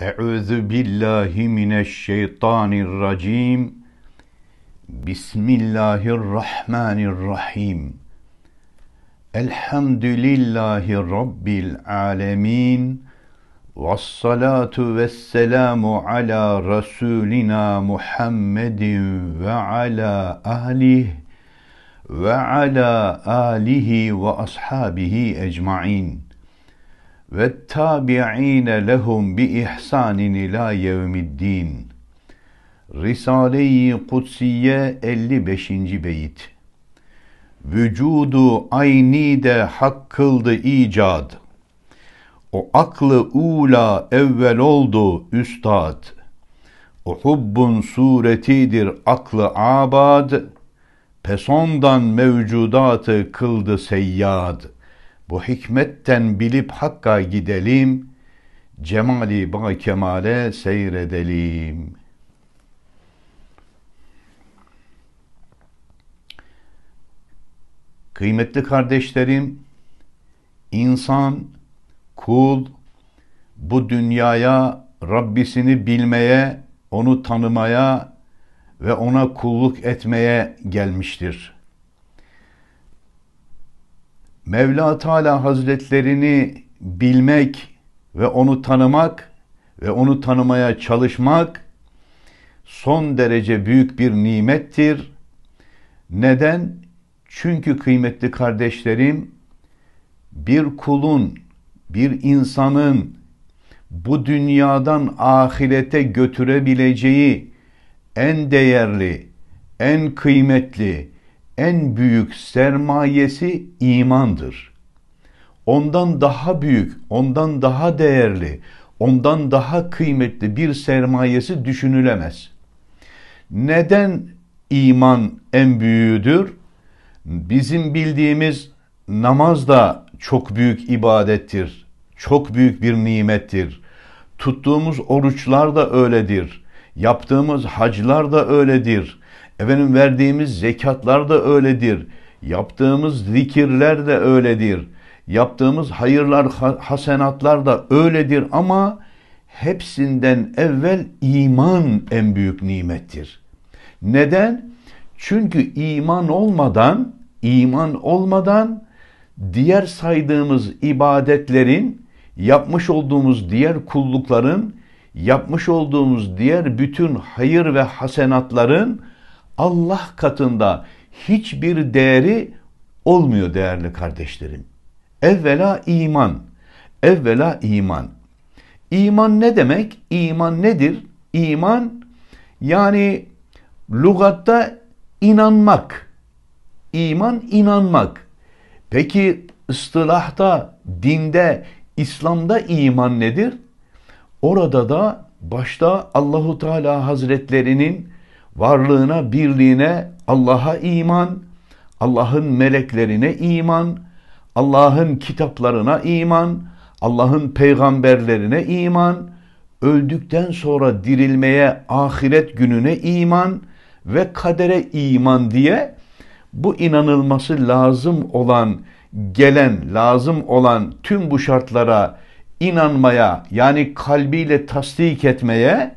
Euzu billahi mineşşeytanirracim. Bismillahirrahmanirrahim. Elhamdülillahi rabbil alamin. Vessalatu vesselamu ala rasulina Muhammedin ve ala ahlih ve ala alihi ve ashabihi ecmaîn ve tabi'ine lehum bi ihsanin ila yevmiddin. Risale-i Kutsiye 55. beyit. Vücudu ayni de hakkıldı icad. O aklı ula evvel oldu üstad. O hubbun suretidir aklı abad. Pesondan mevcudatı kıldı seyyad.'' Bu hikmetten bilip hakka gidelim, cemali ba kemale seyredelim. Kıymetli kardeşlerim, insan, kul bu dünyaya Rabbisini bilmeye, onu tanımaya ve ona kulluk etmeye gelmiştir.'' Mevla Teala Hazretlerini bilmek ve onu tanımak ve onu tanımaya çalışmak son derece büyük bir nimettir. Neden? Çünkü kıymetli kardeşlerim bir kulun, bir insanın bu dünyadan ahirete götürebileceği en değerli, en kıymetli, en büyük sermayesi imandır. Ondan daha büyük, ondan daha değerli, ondan daha kıymetli bir sermayesi düşünülemez. Neden iman en büyüğüdür? Bizim bildiğimiz namaz da çok büyük ibadettir. Çok büyük bir nimettir. Tuttuğumuz oruçlar da öyledir. Yaptığımız haclar da öyledir. Efendim verdiğimiz zekatlar da öyledir. Yaptığımız zikirler de öyledir. Yaptığımız hayırlar, hasenatlar da öyledir ama hepsinden evvel iman en büyük nimettir. Neden? Çünkü iman olmadan, iman olmadan diğer saydığımız ibadetlerin, yapmış olduğumuz diğer kullukların, yapmış olduğumuz diğer bütün hayır ve hasenatların Allah katında hiçbir değeri olmuyor değerli kardeşlerim. Evvela iman. Evvela iman. İman ne demek? İman nedir? İman yani lugatta inanmak. İman inanmak. Peki ıstılahta, dinde, İslam'da iman nedir? Orada da başta Allahu Teala Hazretlerinin varlığına, birliğine, Allah'a iman, Allah'ın meleklerine iman, Allah'ın kitaplarına iman, Allah'ın peygamberlerine iman, öldükten sonra dirilmeye, ahiret gününe iman ve kadere iman diye bu inanılması lazım olan, gelen, lazım olan tüm bu şartlara inanmaya yani kalbiyle tasdik etmeye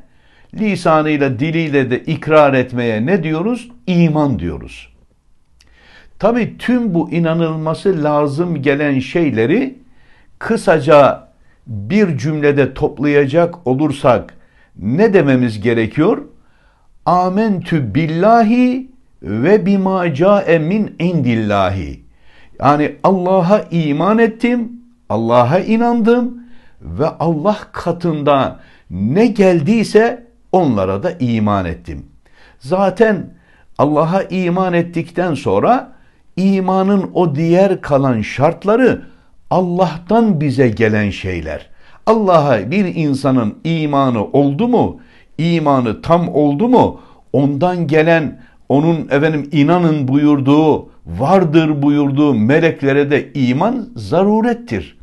lisanıyla diliyle de ikrar etmeye ne diyoruz? İman diyoruz. Tabi tüm bu inanılması lazım gelen şeyleri kısaca bir cümlede toplayacak olursak ne dememiz gerekiyor? Amentü billahi ve bima ca'e min indillahi. Yani Allah'a iman ettim, Allah'a inandım ve Allah katında ne geldiyse onlara da iman ettim. Zaten Allah'a iman ettikten sonra imanın o diğer kalan şartları Allah'tan bize gelen şeyler. Allah'a bir insanın imanı oldu mu, imanı tam oldu mu, ondan gelen onun efendim inanın buyurduğu, vardır buyurduğu meleklere de iman zarurettir.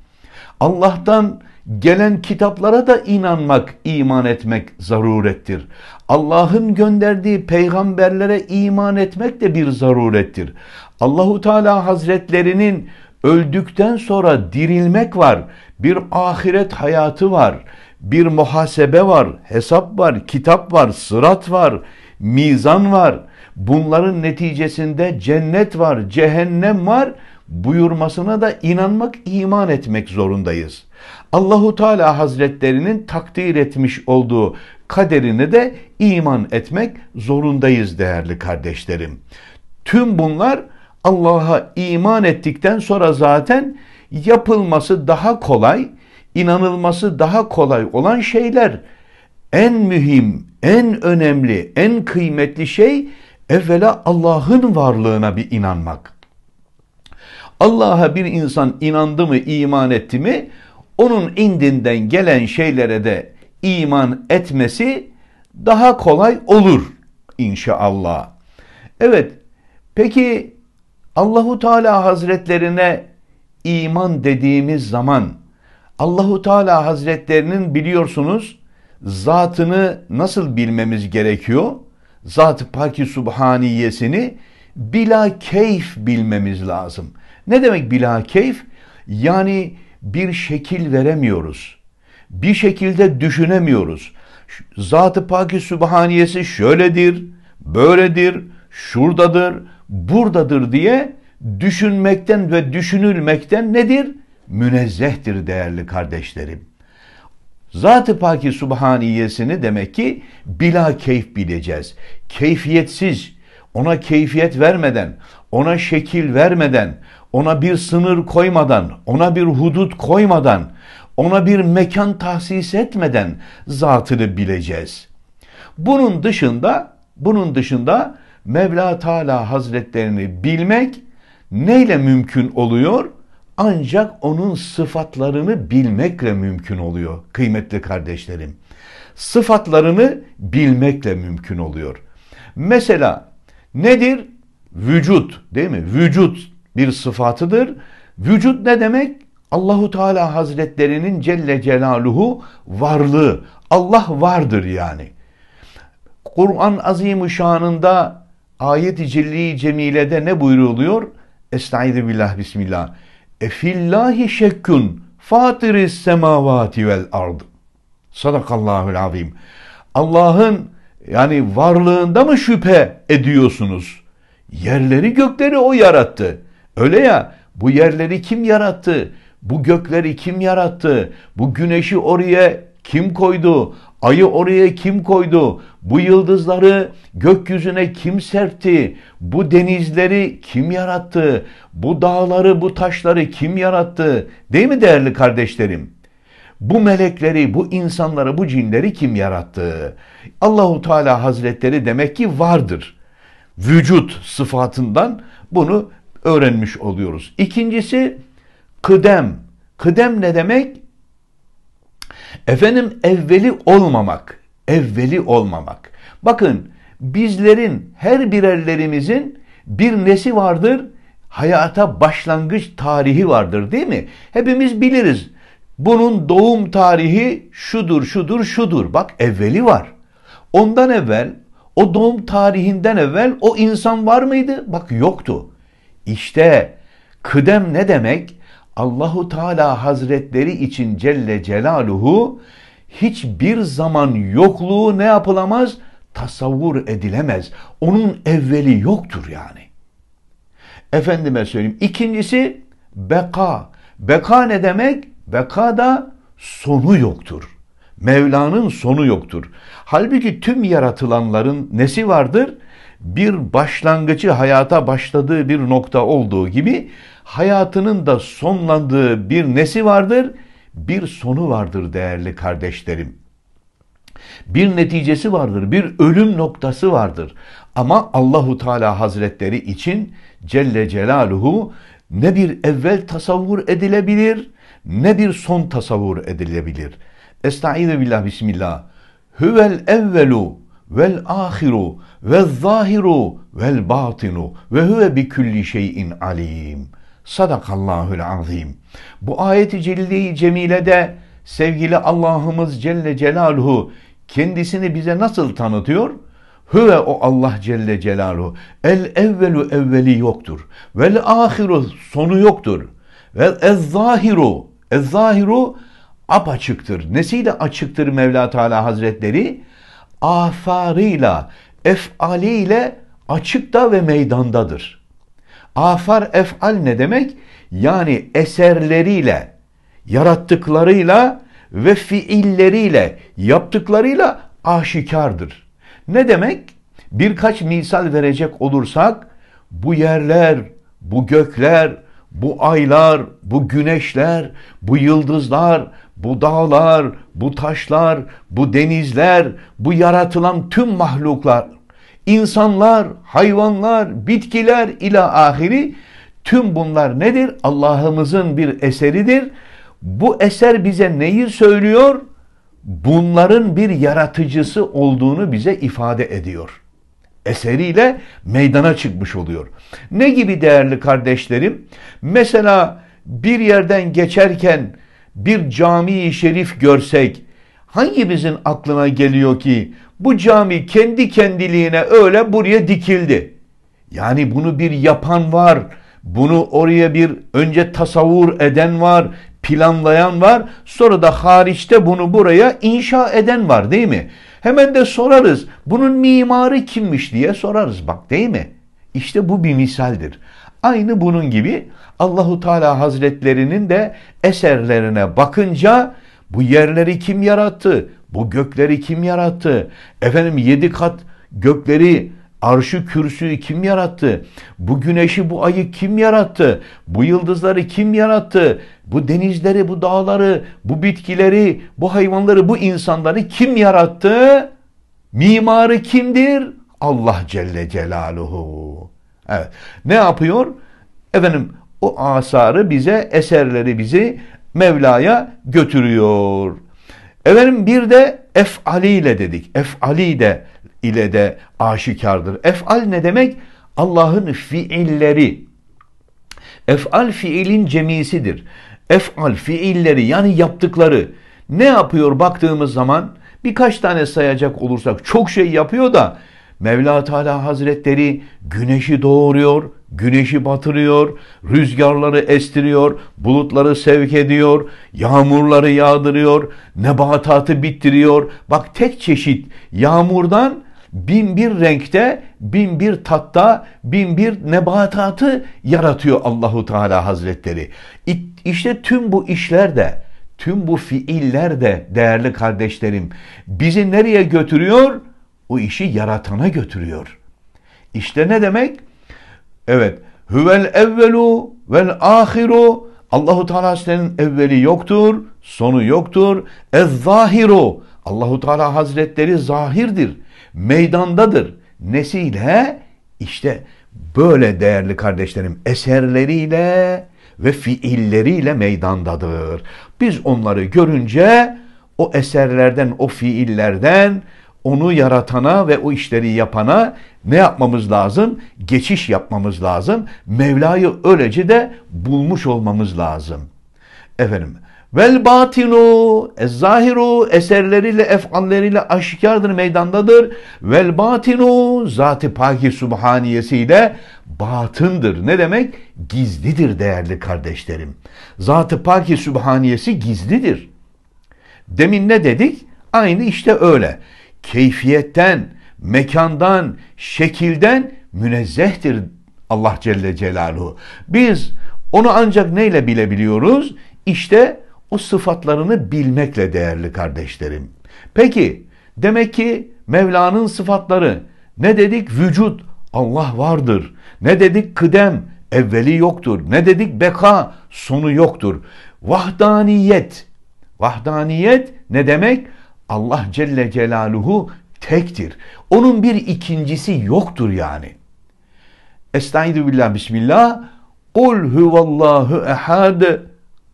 Allah'tan gelen kitaplara da inanmak, iman etmek zarurettir. Allah'ın gönderdiği peygamberlere iman etmek de bir zarurettir. Allahu Teala Hazretlerinin öldükten sonra dirilmek var. Bir ahiret hayatı var. Bir muhasebe var, hesap var, kitap var, sırat var, mizan var. Bunların neticesinde cennet var, cehennem var buyurmasına da inanmak, iman etmek zorundayız.'' Allahu Teala Hazretlerinin takdir etmiş olduğu kaderine de iman etmek zorundayız değerli kardeşlerim. Tüm bunlar Allah'a iman ettikten sonra zaten yapılması daha kolay, inanılması daha kolay olan şeyler. En mühim, en önemli, en kıymetli şey evvela Allah'ın varlığına bir inanmak. Allah'a bir insan inandı mı, iman etti mi onun indinden gelen şeylere de iman etmesi daha kolay olur inşallah. Evet. Peki Allahu Teala Hazretlerine iman dediğimiz zaman Allahu Teala Hazretlerinin biliyorsunuz zatını nasıl bilmemiz gerekiyor? Zat-ı Paki Subhaniyesini bila keyf bilmemiz lazım. Ne demek bila keyf? Yani bir şekil veremiyoruz. Bir şekilde düşünemiyoruz. Zat-ı Paki Sübhaniyesi şöyledir, böyledir, şuradadır, buradadır diye düşünmekten ve düşünülmekten nedir? Münezzehtir değerli kardeşlerim. Zat-ı Paki Subhaniyesini demek ki bila keyf bileceğiz. Keyfiyetsiz, ona keyfiyet vermeden, ona şekil vermeden, ona bir sınır koymadan, ona bir hudut koymadan, ona bir mekan tahsis etmeden zatını bileceğiz. Bunun dışında, bunun dışında Mevla Teala Hazretlerini bilmek neyle mümkün oluyor? Ancak onun sıfatlarını bilmekle mümkün oluyor kıymetli kardeşlerim. Sıfatlarını bilmekle mümkün oluyor. Mesela nedir? Vücut değil mi? Vücut bir sıfatıdır. Vücut ne demek? Allahu Teala Hazretlerinin Celle Celaluhu varlığı. Allah vardır yani. Kur'an azim şanında ayet-i cilli cemilede ne buyuruluyor? Estaizu billah bismillah. Efillahi şekkun fatiris semavati vel ard. Sadakallahul azim. Allah'ın yani varlığında mı şüphe ediyorsunuz? Yerleri gökleri o yarattı. Öyle ya bu yerleri kim yarattı? Bu gökleri kim yarattı? Bu güneşi oraya kim koydu? Ayı oraya kim koydu? Bu yıldızları gökyüzüne kim serpti? Bu denizleri kim yarattı? Bu dağları, bu taşları kim yarattı? Değil mi değerli kardeşlerim? Bu melekleri, bu insanları, bu cinleri kim yarattı? Allahu Teala Hazretleri demek ki vardır. Vücut sıfatından bunu öğrenmiş oluyoruz. İkincisi kıdem. Kıdem ne demek? Efendim evveli olmamak. Evveli olmamak. Bakın bizlerin her birerlerimizin bir nesi vardır? Hayata başlangıç tarihi vardır değil mi? Hepimiz biliriz. Bunun doğum tarihi şudur, şudur, şudur. Bak evveli var. Ondan evvel, o doğum tarihinden evvel o insan var mıydı? Bak yoktu. İşte kıdem ne demek? Allahu Teala Hazretleri için Celle Celaluhu hiçbir zaman yokluğu ne yapılamaz? Tasavvur edilemez. Onun evveli yoktur yani. Efendime söyleyeyim. İkincisi beka. Beka ne demek? Beka da sonu yoktur. Mevla'nın sonu yoktur. Halbuki tüm yaratılanların nesi vardır? bir başlangıcı hayata başladığı bir nokta olduğu gibi hayatının da sonlandığı bir nesi vardır? Bir sonu vardır değerli kardeşlerim. Bir neticesi vardır, bir ölüm noktası vardır. Ama Allahu Teala Hazretleri için Celle Celaluhu ne bir evvel tasavvur edilebilir ne bir son tasavvur edilebilir. Estaizu billah bismillah. Hüvel evvelu vel ahiru ve zahiru vel batinu ve huve bi külli şeyin alim. Sadakallahul azim. Bu ayeti celili cemilede sevgili Allah'ımız Celle Celaluhu kendisini bize nasıl tanıtıyor? Hüve o Allah Celle Celaluhu. El evvelu evveli yoktur. Vel ahiru sonu yoktur. Ve ez zahiru. Ez zahiru apaçıktır. Nesiyle açıktır Mevla Teala Hazretleri? afarıyla, efaliyle açıkta ve meydandadır. Afar efal ne demek? Yani eserleriyle, yarattıklarıyla ve fiilleriyle, yaptıklarıyla aşikardır. Ne demek? Birkaç misal verecek olursak bu yerler, bu gökler, bu aylar, bu güneşler, bu yıldızlar, bu dağlar, bu taşlar, bu denizler, bu yaratılan tüm mahluklar, insanlar, hayvanlar, bitkiler ila ahiri tüm bunlar nedir? Allah'ımızın bir eseridir. Bu eser bize neyi söylüyor? Bunların bir yaratıcısı olduğunu bize ifade ediyor. Eseriyle meydana çıkmış oluyor. Ne gibi değerli kardeşlerim? Mesela bir yerden geçerken bir cami-i şerif görsek hangimizin aklına geliyor ki bu cami kendi kendiliğine öyle buraya dikildi. Yani bunu bir yapan var. Bunu oraya bir önce tasavvur eden var, planlayan var. Sonra da hariçte bunu buraya inşa eden var değil mi? Hemen de sorarız. Bunun mimarı kimmiş diye sorarız bak değil mi? İşte bu bir misaldir. Aynı bunun gibi Allahu Teala Hazretlerinin de eserlerine bakınca bu yerleri kim yarattı? Bu gökleri kim yarattı? Efendim yedi kat gökleri Arşı kürsüyü kim yarattı? Bu güneşi, bu ayı kim yarattı? Bu yıldızları kim yarattı? Bu denizleri, bu dağları, bu bitkileri, bu hayvanları, bu insanları kim yarattı? Mimarı kimdir? Allah Celle Celaluhu. Evet. Ne yapıyor? Efendim o asarı bize, eserleri bizi Mevla'ya götürüyor. Efendim bir de efali ile dedik. Efali de ile de aşikardır. Efal ne demek? Allah'ın fiilleri. Efal fiilin cemisidir. Efal fiilleri yani yaptıkları. Ne yapıyor baktığımız zaman birkaç tane sayacak olursak çok şey yapıyor da Mevla Teala Hazretleri güneşi doğuruyor, güneşi batırıyor, rüzgarları estiriyor, bulutları sevk ediyor, yağmurları yağdırıyor, nebatatı bittiriyor. Bak tek çeşit yağmurdan bin bir renkte, bin bir tatta, bin bir nebatatı yaratıyor Allahu Teala Hazretleri. İşte tüm bu işler de, tüm bu fiiller de değerli kardeşlerim bizi nereye götürüyor? bu işi yaratana götürüyor. İşte ne demek? Evet. Huvel evvelu vel ahiru. Allahu Teala Hazretlerinin evveli yoktur, sonu yoktur. Ez zahiru. Allahu Teala Hazretleri zahirdir, meydandadır. Nesiyle? İşte böyle değerli kardeşlerim eserleriyle ve fiilleriyle meydandadır. Biz onları görünce o eserlerden, o fiillerden onu yaratana ve o işleri yapana ne yapmamız lazım? Geçiş yapmamız lazım. Mevla'yı öylece de bulmuş olmamız lazım. Efendim, vel batinu zahiru eserleriyle efalleriyle aşikardır meydandadır. Vel batinu zat paki subhaniyesiyle batındır. Ne demek? Gizlidir değerli kardeşlerim. zat paki subhaniyesi gizlidir. Demin ne dedik? Aynı işte öyle keyfiyetten, mekandan, şekilden münezzehtir Allah Celle Celaluhu. Biz onu ancak neyle bilebiliyoruz? İşte o sıfatlarını bilmekle değerli kardeşlerim. Peki demek ki Mevla'nın sıfatları ne dedik? Vücut Allah vardır. Ne dedik? Kıdem evveli yoktur. Ne dedik? Beka sonu yoktur. Vahdaniyet. Vahdaniyet ne demek? Allah Celle Celaluhu tektir. Onun bir ikincisi yoktur yani. Estaizu billah bismillah. Kul huvallahu ehad.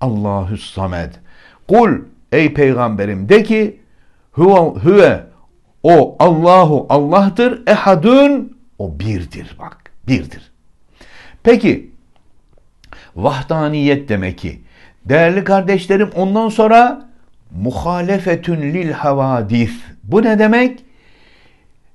Allahu samed. Kul ey peygamberim de ki huve, huve o Allahu Allah'tır. Ehadun o birdir bak. Birdir. Peki vahdaniyet demek ki değerli kardeşlerim ondan sonra muhalefetün lil havadis. Bu ne demek?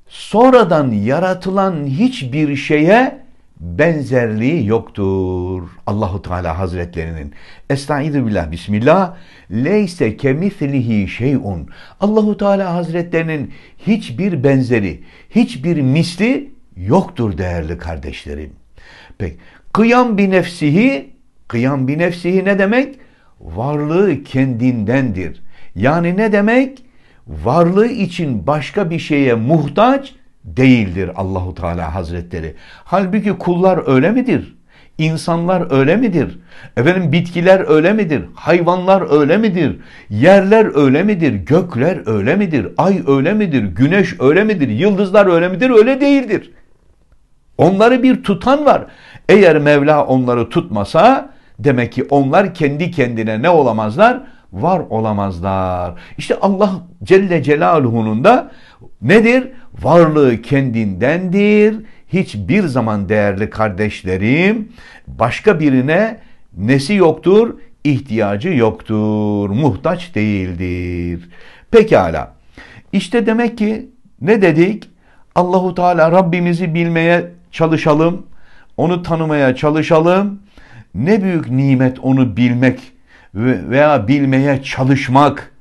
Sonradan yaratılan hiçbir şeye benzerliği yoktur. Allahu Teala Hazretlerinin Estaizu billah bismillah leyse kemislihi şeyun. Allahu Teala Hazretlerinin hiçbir benzeri, hiçbir misli yoktur değerli kardeşlerim. Peki kıyam bi nefsihi kıyam bi nefsihi ne demek? varlığı kendindendir. Yani ne demek? Varlığı için başka bir şeye muhtaç değildir Allahu Teala Hazretleri. Halbuki kullar öyle midir? İnsanlar öyle midir? Efendim bitkiler öyle midir? Hayvanlar öyle midir? Yerler öyle midir? Gökler öyle midir? Ay öyle midir? Güneş öyle midir? Yıldızlar öyle midir? Öyle değildir. Onları bir tutan var. Eğer Mevla onları tutmasa Demek ki onlar kendi kendine ne olamazlar? Var olamazlar. İşte Allah Celle Celaluhu'nun da nedir? Varlığı kendindendir. Hiçbir zaman değerli kardeşlerim başka birine nesi yoktur? ihtiyacı yoktur, muhtaç değildir. Pekala. İşte demek ki ne dedik? Allahu Teala Rabbimizi bilmeye çalışalım, onu tanımaya çalışalım ne büyük nimet onu bilmek veya bilmeye çalışmak.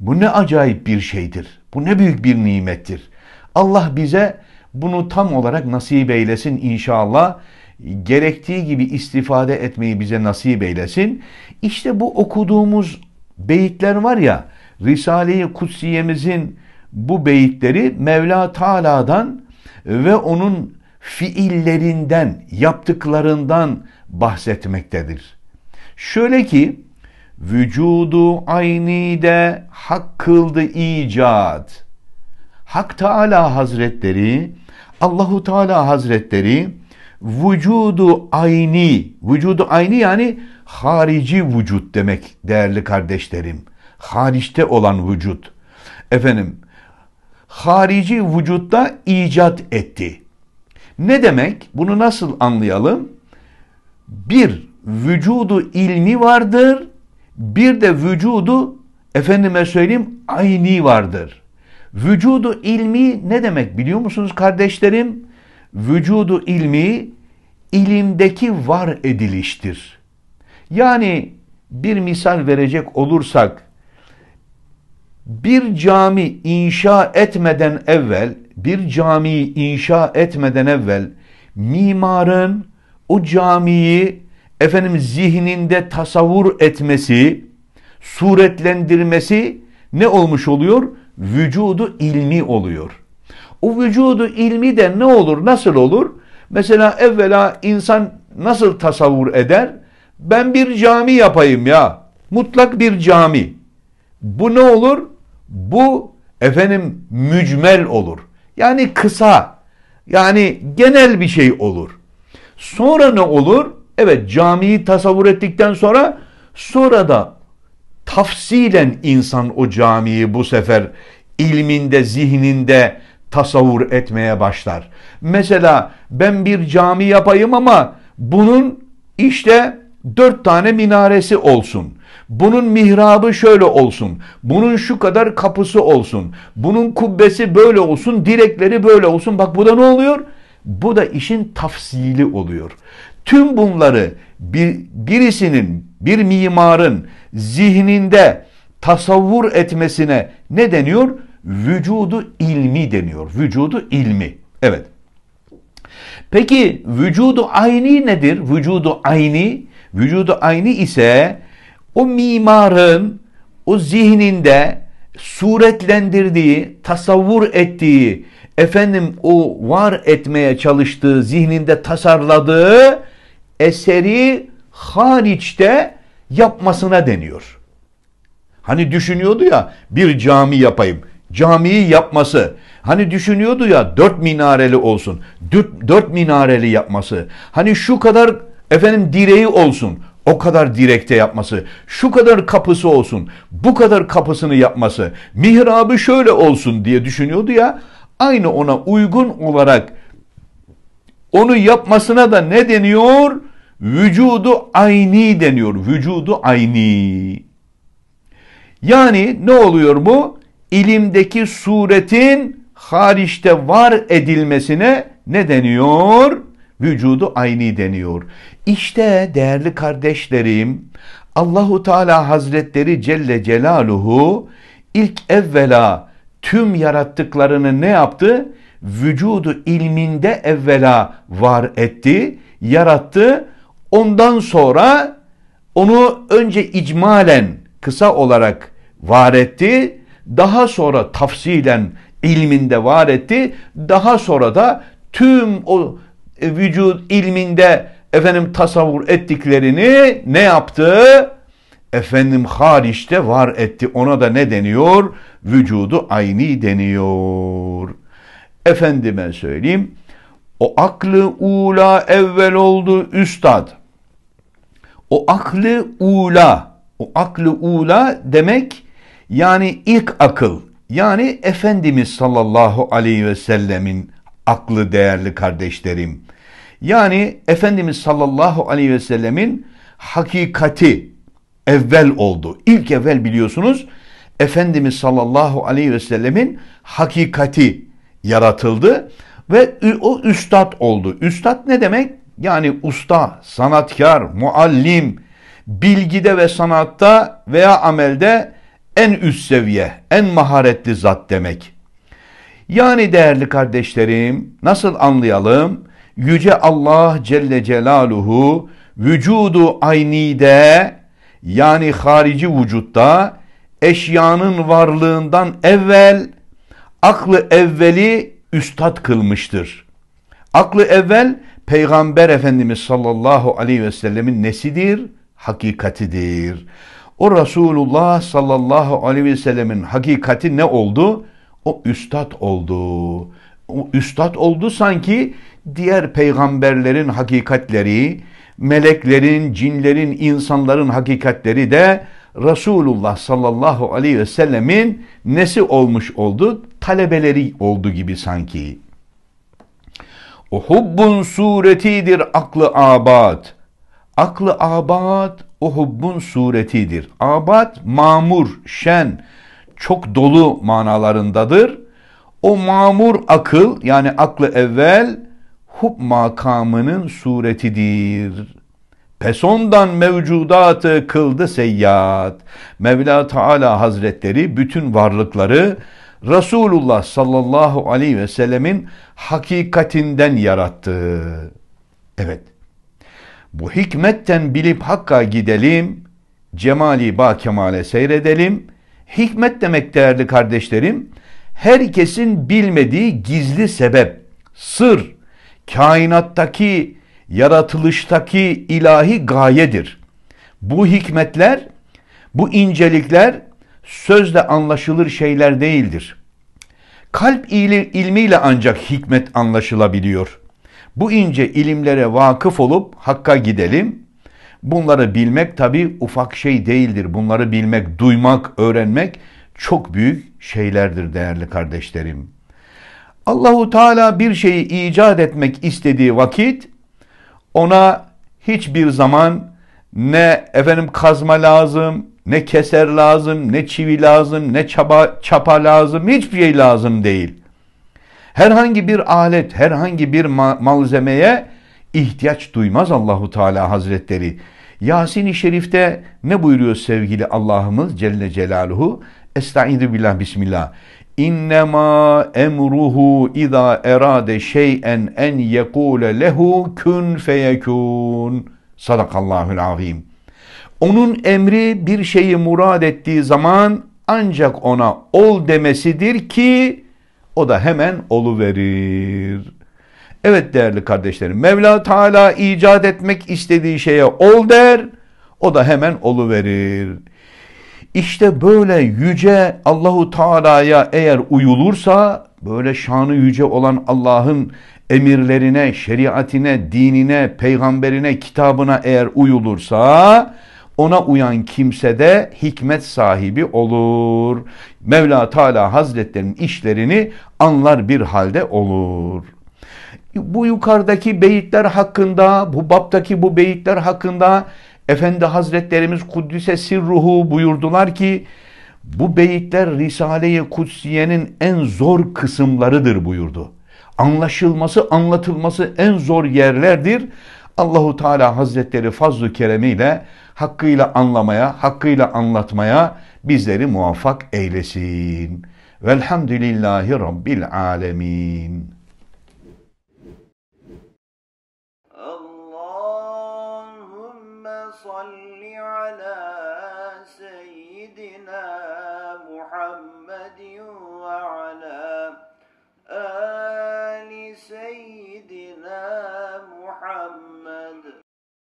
Bu ne acayip bir şeydir. Bu ne büyük bir nimettir. Allah bize bunu tam olarak nasip eylesin inşallah. Gerektiği gibi istifade etmeyi bize nasip eylesin. İşte bu okuduğumuz beyitler var ya, Risale-i Kutsiyemizin bu beyitleri Mevla Teala'dan ve onun fiillerinden, yaptıklarından, bahsetmektedir. Şöyle ki vücudu ayni de hak kıldı icat. Hak Teala Hazretleri Allahu Teala Hazretleri vücudu ayni, vücudu ayni yani harici vücut demek değerli kardeşlerim. Hariçte olan vücut. Efendim, harici vücutta icat etti. Ne demek? Bunu nasıl anlayalım? bir vücudu ilmi vardır, bir de vücudu efendime söyleyeyim ayni vardır. Vücudu ilmi ne demek biliyor musunuz kardeşlerim? Vücudu ilmi ilimdeki var ediliştir. Yani bir misal verecek olursak bir cami inşa etmeden evvel bir camiyi inşa etmeden evvel mimarın o camiyi efendim zihninde tasavvur etmesi, suretlendirmesi ne olmuş oluyor? Vücudu ilmi oluyor. O vücudu ilmi de ne olur, nasıl olur? Mesela evvela insan nasıl tasavvur eder? Ben bir cami yapayım ya. Mutlak bir cami. Bu ne olur? Bu efendim mücmel olur. Yani kısa, yani genel bir şey olur. Sonra ne olur? Evet camiyi tasavvur ettikten sonra sonra da tafsilen insan o camiyi bu sefer ilminde, zihninde tasavvur etmeye başlar. Mesela ben bir cami yapayım ama bunun işte dört tane minaresi olsun. Bunun mihrabı şöyle olsun. Bunun şu kadar kapısı olsun. Bunun kubbesi böyle olsun. Direkleri böyle olsun. Bak bu da ne oluyor? Bu da işin tafsili oluyor. Tüm bunları bir, birisinin, bir mimarın zihninde tasavvur etmesine ne deniyor? Vücudu ilmi deniyor. Vücudu ilmi. Evet. Peki vücudu ayni nedir? Vücudu ayni, vücudu ayni ise o mimarın o zihninde suretlendirdiği, tasavvur ettiği efendim o var etmeye çalıştığı, zihninde tasarladığı eseri hariçte yapmasına deniyor. Hani düşünüyordu ya bir cami yapayım. Camiyi yapması. Hani düşünüyordu ya dört minareli olsun. Dört, dört minareli yapması. Hani şu kadar efendim direği olsun. O kadar direkte yapması, şu kadar kapısı olsun, bu kadar kapısını yapması, mihrabı şöyle olsun diye düşünüyordu ya aynı ona uygun olarak onu yapmasına da ne deniyor? Vücudu ayni deniyor. Vücudu ayni. Yani ne oluyor bu? İlimdeki suretin hariçte var edilmesine ne deniyor? Vücudu ayni deniyor. İşte değerli kardeşlerim, Allahu Teala Hazretleri Celle Celaluhu ilk evvela tüm yarattıklarını ne yaptı? Vücudu ilminde evvela var etti, yarattı. Ondan sonra onu önce icmalen kısa olarak var etti. Daha sonra tafsilen ilminde var etti. Daha sonra da tüm o e, vücut ilminde efendim tasavvur ettiklerini ne yaptı? efendim hariçte var etti. Ona da ne deniyor? Vücudu aynı deniyor. Efendime söyleyeyim. O aklı ula evvel oldu üstad. O aklı ula, o aklı ula demek yani ilk akıl. Yani Efendimiz sallallahu aleyhi ve sellemin aklı değerli kardeşlerim. Yani Efendimiz sallallahu aleyhi ve sellemin hakikati, evvel oldu. İlk evvel biliyorsunuz Efendimiz sallallahu aleyhi ve sellemin hakikati yaratıldı ve o üstad oldu. Üstad ne demek? Yani usta, sanatkar, muallim, bilgide ve sanatta veya amelde en üst seviye, en maharetli zat demek. Yani değerli kardeşlerim nasıl anlayalım? Yüce Allah Celle Celaluhu vücudu aynide yani harici vücutta eşyanın varlığından evvel aklı evveli üstad kılmıştır. Aklı evvel Peygamber Efendimiz sallallahu aleyhi ve sellemin nesidir? Hakikatidir. O Resulullah sallallahu aleyhi ve sellemin hakikati ne oldu? O üstad oldu. O üstad oldu sanki diğer peygamberlerin hakikatleri, meleklerin, cinlerin, insanların hakikatleri de Resulullah sallallahu aleyhi ve sellemin nesi olmuş oldu? Talebeleri oldu gibi sanki. O hubbun suretidir aklı abad. Aklı abad o hubbun suretidir. Abad mamur, şen, çok dolu manalarındadır. O mamur akıl yani aklı evvel hub makamının suretidir. Pesondan mevcudatı kıldı seyyat. Mevla Teala Hazretleri bütün varlıkları Resulullah sallallahu aleyhi ve sellemin hakikatinden yarattı. Evet. Bu hikmetten bilip hakka gidelim. Cemali ba kemale seyredelim. Hikmet demek değerli kardeşlerim, herkesin bilmediği gizli sebep, sır, kainattaki, yaratılıştaki ilahi gayedir. Bu hikmetler, bu incelikler sözle anlaşılır şeyler değildir. Kalp ilmiyle ancak hikmet anlaşılabiliyor. Bu ince ilimlere vakıf olup hakka gidelim. Bunları bilmek tabi ufak şey değildir. Bunları bilmek, duymak, öğrenmek çok büyük şeylerdir değerli kardeşlerim. Allahu Teala bir şeyi icat etmek istediği vakit ona hiçbir zaman ne efendim kazma lazım, ne keser lazım, ne çivi lazım, ne çaba, çapa lazım, hiçbir şey lazım değil. Herhangi bir alet, herhangi bir malzemeye ihtiyaç duymaz Allahu Teala Hazretleri. Yasin-i Şerif'te ne buyuruyor sevgili Allah'ımız Celle Celaluhu? Estaizu billah bismillah. İnnemâ emruhu izâ erade şey'en en yekûle lehu kün feyekûn. Sadakallahül azim. Onun emri bir şeyi murad ettiği zaman ancak ona ol demesidir ki o da hemen olu verir. Evet değerli kardeşlerim Mevla Teala icat etmek istediği şeye ol der o da hemen olu verir. İşte böyle yüce Allahu Teala'ya eğer uyulursa böyle şanı yüce olan Allah'ın emirlerine, şeriatine, dinine, peygamberine, kitabına eğer uyulursa ona uyan kimse de hikmet sahibi olur. Mevla Teala Hazretlerinin işlerini anlar bir halde olur. Bu yukarıdaki beyitler hakkında, bu baptaki bu beyitler hakkında Efendi Hazretlerimiz Kuddüs'e sirruhu buyurdular ki bu beyitler Risale-i Kutsiye'nin en zor kısımlarıdır buyurdu. Anlaşılması, anlatılması en zor yerlerdir. Allahu Teala Hazretleri fazlu keremiyle hakkıyla anlamaya, hakkıyla anlatmaya bizleri muvaffak eylesin. Velhamdülillahi Rabbil alemin.